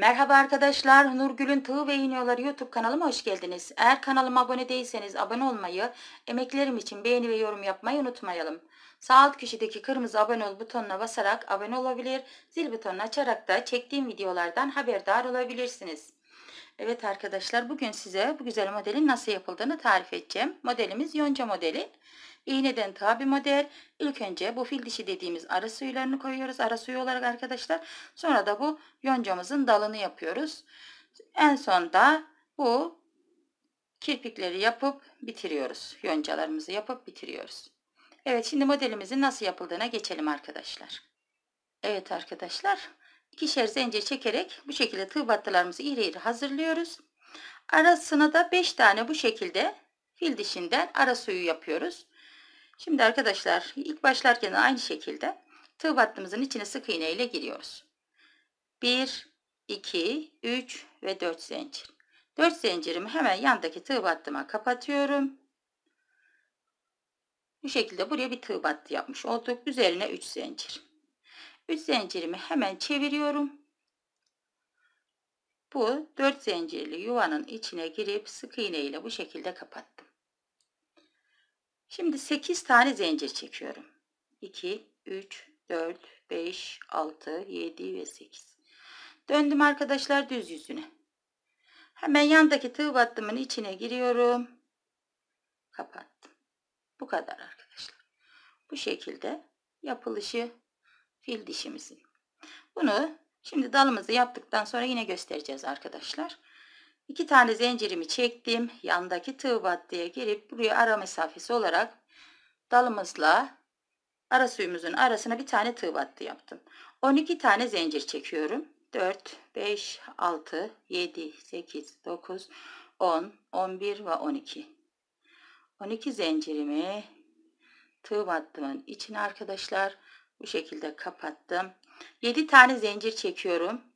Merhaba arkadaşlar, Nurgül'ün Tığı ve İniyorlar YouTube kanalıma hoş geldiniz. Eğer kanalıma abone değilseniz abone olmayı, emeklerim için beğeni ve yorum yapmayı unutmayalım. Sağ alt köşedeki kırmızı abone ol butonuna basarak abone olabilir, zil butonunu açarak da çektiğim videolardan haberdar olabilirsiniz. Evet arkadaşlar, bugün size bu güzel modelin nasıl yapıldığını tarif edeceğim. Modelimiz yonca modeli. İğneden tabi model. İlk önce bu fil dişi dediğimiz arı suyularını koyuyoruz. Arı suyu olarak arkadaşlar. Sonra da bu yoncamızın dalını yapıyoruz. En son da bu kirpikleri yapıp bitiriyoruz. Yoncalarımızı yapıp bitiriyoruz. Evet şimdi modelimizin nasıl yapıldığına geçelim arkadaşlar. Evet arkadaşlar ikişer zincir çekerek bu şekilde tığ battılarımızı iri iri hazırlıyoruz. Arasına da 5 tane bu şekilde fil dişinden ara suyu yapıyoruz. Şimdi arkadaşlar ilk başlarken aynı şekilde tığ battığımızın içine sık iğne ile giriyoruz. 1, 2, 3 ve 4 zincir. 4 zincirimi hemen yandaki tığ battıma kapatıyorum. Bu şekilde buraya bir tığ battı yapmış olduk. Üzerine 3 zincir. 3 zincirimi hemen çeviriyorum. Bu 4 zincirli yuvanın içine girip sık iğne ile bu şekilde kapattım. Şimdi 8 tane zincir çekiyorum. 2, 3, 4, 5, 6, 7 ve 8. Döndüm arkadaşlar düz yüzüne. Hemen yandaki tığ battımın içine giriyorum. Kapattım. Bu kadar arkadaşlar. Bu şekilde yapılışı fil dişimizin. Bunu şimdi dalımızı yaptıktan sonra yine göstereceğiz arkadaşlar. İki tane zincirimi çektim. Yandaki tığ battıya girip buraya ara mesafesi olarak dalımızla ara suyumuzun arasına bir tane tığ battı yaptım. 12 tane zincir çekiyorum. 4, 5, 6, 7, 8, 9, 10, 11 ve 12. 12 zincirimi tığ battımın içine arkadaşlar bu şekilde kapattım. 7 tane zincir çekiyorum.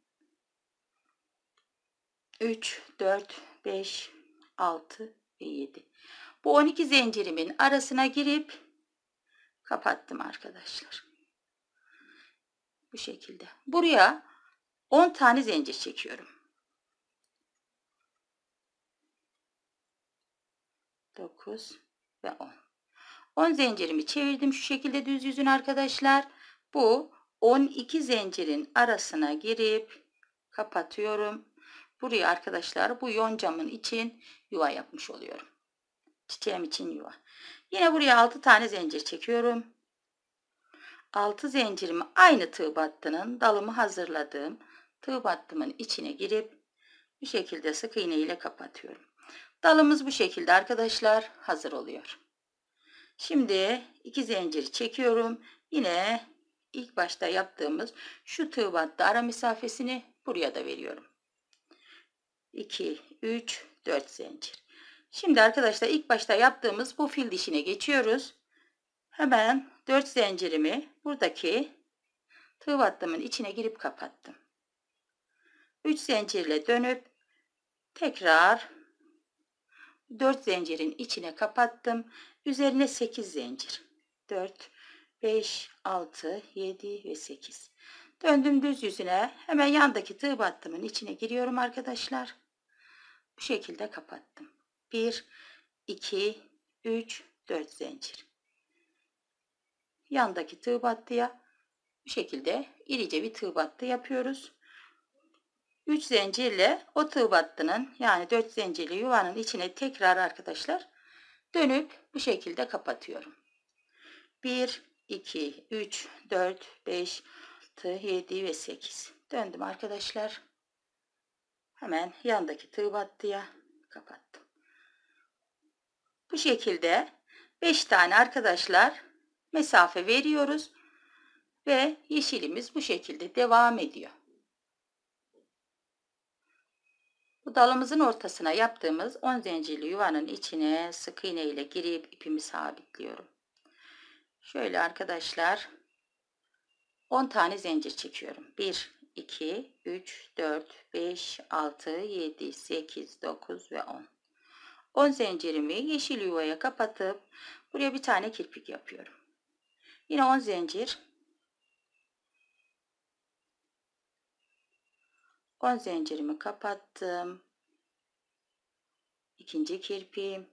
3, 4, 5, 6 ve 7. Bu 12 zincirimin arasına girip kapattım arkadaşlar. Bu şekilde. Buraya 10 tane zincir çekiyorum. 9 ve 10. 10 zincirimi çevirdim şu şekilde düz yüzün arkadaşlar. Bu 12 zincirin arasına girip kapatıyorum Buraya arkadaşlar bu yoncamın için yuva yapmış oluyorum. Çiçeğim için yuva. Yine buraya 6 tane zincir çekiyorum. 6 zincirimi aynı tığ battının dalımı hazırladığım tığ battımın içine girip bu şekilde sık iğne ile kapatıyorum. Dalımız bu şekilde arkadaşlar hazır oluyor. Şimdi iki zincir çekiyorum. Yine ilk başta yaptığımız şu tığ battı ara mesafesini buraya da veriyorum. 2, 3, 4 zincir. Şimdi arkadaşlar ilk başta yaptığımız bu fil dişine geçiyoruz. Hemen 4 zincirimi buradaki tığ battımın içine girip kapattım. 3 zincirle dönüp tekrar 4 zincirin içine kapattım. Üzerine 8 zincir. 4, 5, 6, 7 ve 8. Döndüm düz yüzüne hemen yandaki tığ battımın içine giriyorum arkadaşlar. Bu şekilde kapattım. 1, 2, 3, 4 zincir. Yandaki tığ battıya bu şekilde irice bir tığ battı yapıyoruz. 3 zincirle o tığ battının yani 4 zincirli yuvanın içine tekrar arkadaşlar dönüp bu şekilde kapatıyorum. 1, 2, 3, 4, 5, 6, 7 ve 8. Döndüm arkadaşlar. Hemen yandaki tığ battıya kapattım. Bu şekilde 5 tane arkadaşlar mesafe veriyoruz. Ve yeşilimiz bu şekilde devam ediyor. Bu dalımızın ortasına yaptığımız 10 zincirli yuvanın içine sık iğne ile girip ipimi sabitliyorum. Şöyle arkadaşlar 10 tane zincir çekiyorum. 1, 2, 3, 4, 5, 6, 7, 8, 9 ve 10. 10 zincirimi yeşil yuvaya kapatıp buraya bir tane kirpik yapıyorum. Yine 10 zincir. 10 zincirimi kapattım. İkinci kirpiğim.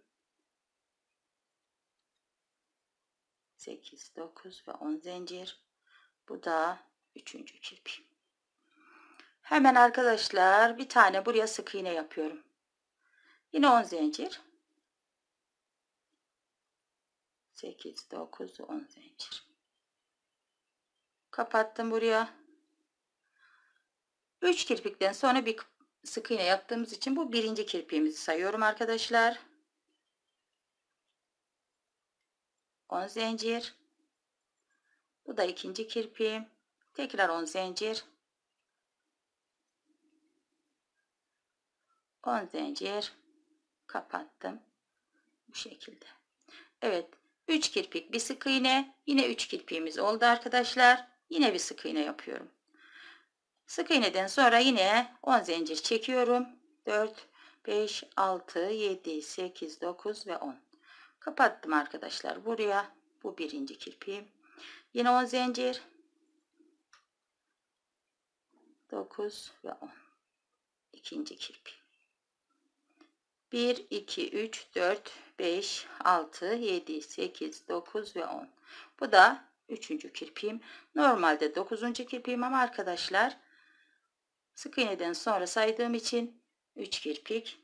8, 9 ve 10 zincir. Bu da üçüncü kirpiğim. Hemen arkadaşlar bir tane buraya sık iğne yapıyorum. Yine 10 zincir. 8, 9, 10 zincir. Kapattım buraya. 3 kirpikten sonra bir sık iğne yaptığımız için bu birinci kirpiğimizi sayıyorum arkadaşlar. 10 zincir. Bu da ikinci kirpiğim. Tekrar 10 zincir. 10 zincir kapattım. Bu şekilde. Evet. 3 kirpik bir sık iğne. Yine 3 kirpiğimiz oldu arkadaşlar. Yine bir sık iğne yapıyorum. Sık iğneden sonra yine 10 zincir çekiyorum. 4, 5, 6, 7, 8, 9 ve 10. Kapattım arkadaşlar. Buraya bu birinci kirpiğim. Yine 10 zincir. 9 ve 10. ikinci kirpiğim. 1, 2, 3, 4, 5, 6, 7, 8, 9 ve 10. Bu da 3. kirpiğim. Normalde 9. kirpiğim ama arkadaşlar sık iğneden sonra saydığım için 3 kirpik.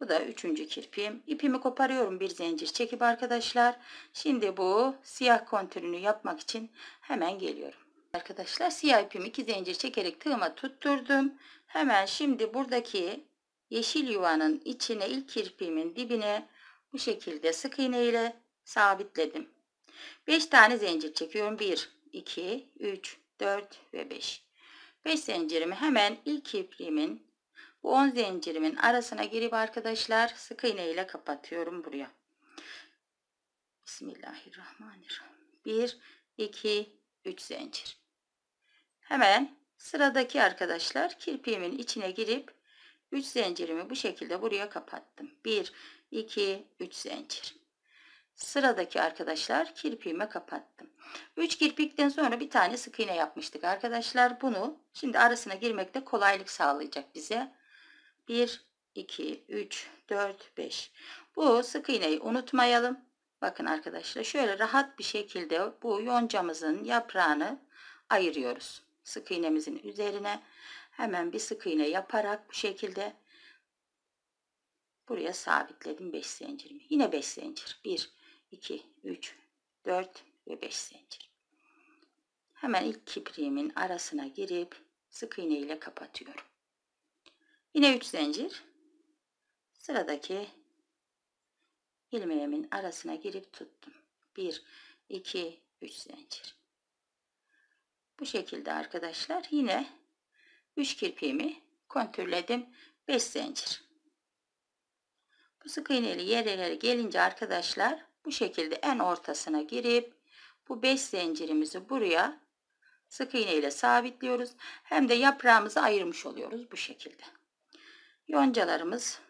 Bu da 3. kirpiğim. İpimi koparıyorum bir zincir çekip arkadaşlar. Şimdi bu siyah kontürünü yapmak için hemen geliyorum. Arkadaşlar siyah ipimi 2 zincir çekerek tığıma tutturdum. Hemen şimdi buradaki yeşil yuvanın içine ilk kirpiğimin dibine bu şekilde sık iğne ile sabitledim. 5 tane zincir çekiyorum. 1, 2, 3, 4 ve 5. 5 zincirimi hemen ilk kirpiğimin bu 10 zincirimin arasına girip arkadaşlar sık iğne ile kapatıyorum buraya. Bismillahirrahmanirrahim. 1, 2, 3 zincir. Hemen sıradaki arkadaşlar kirpiğimin içine girip 3 zincirimi bu şekilde buraya kapattım. 1, 2, 3 zincir. Sıradaki arkadaşlar kirpiğime kapattım. 3 kirpikten sonra bir tane sık iğne yapmıştık arkadaşlar. Bunu şimdi arasına girmekte kolaylık sağlayacak bize. 1, 2, 3, 4, 5. Bu sık iğneyi unutmayalım. Bakın arkadaşlar şöyle rahat bir şekilde bu yoncamızın yaprağını ayırıyoruz. Sık iğnemizin üzerine hemen bir sık iğne yaparak bu şekilde buraya sabitledim 5 zincirimi. Yine 5 zincir. 1, 2, 3, 4 ve 5 zincir. Hemen ilk kibriğimin arasına girip sık iğne ile kapatıyorum. Yine 3 zincir. Sıradaki ilmeğimin arasına girip tuttum. 1, 2, 3 zincir. Bu şekilde arkadaşlar yine 3 kirpiğimi kontürledim. 5 zincir. Bu sık iğneli yerlere gelince arkadaşlar bu şekilde en ortasına girip bu 5 zincirimizi buraya sık iğne ile sabitliyoruz. Hem de yaprağımızı ayırmış oluyoruz bu şekilde. Yoncalarımız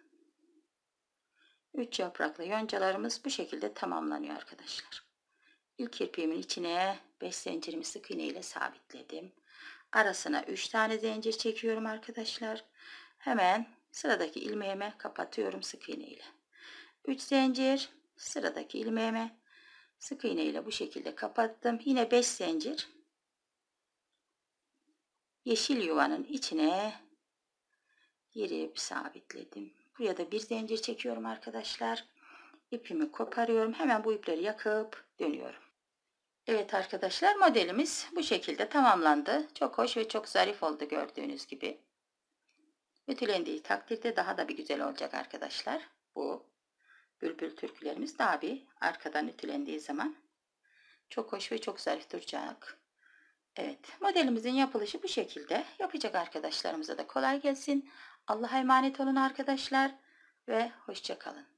3 yapraklı yoncalarımız bu şekilde tamamlanıyor arkadaşlar. İlk kirpiğimin içine 5 zincirimi sık iğne ile sabitledim. Arasına 3 tane zincir çekiyorum arkadaşlar. Hemen sıradaki ilmeğimi kapatıyorum sık iğne ile. 3 zincir sıradaki ilmeğimi sık iğne ile bu şekilde kapattım. Yine 5 zincir yeşil yuvanın içine girip sabitledim. Buraya da bir zincir çekiyorum arkadaşlar. İpimi koparıyorum. Hemen bu ipleri yakıp dönüyorum. Evet arkadaşlar modelimiz bu şekilde tamamlandı. Çok hoş ve çok zarif oldu gördüğünüz gibi. Ütülendiği takdirde daha da bir güzel olacak arkadaşlar. Bu bülbül türkülerimiz daha bir arkadan ütülendiği zaman çok hoş ve çok zarif duracak. Evet modelimizin yapılışı bu şekilde. Yapacak arkadaşlarımıza da kolay gelsin. Allah'a emanet olun arkadaşlar ve hoşçakalın.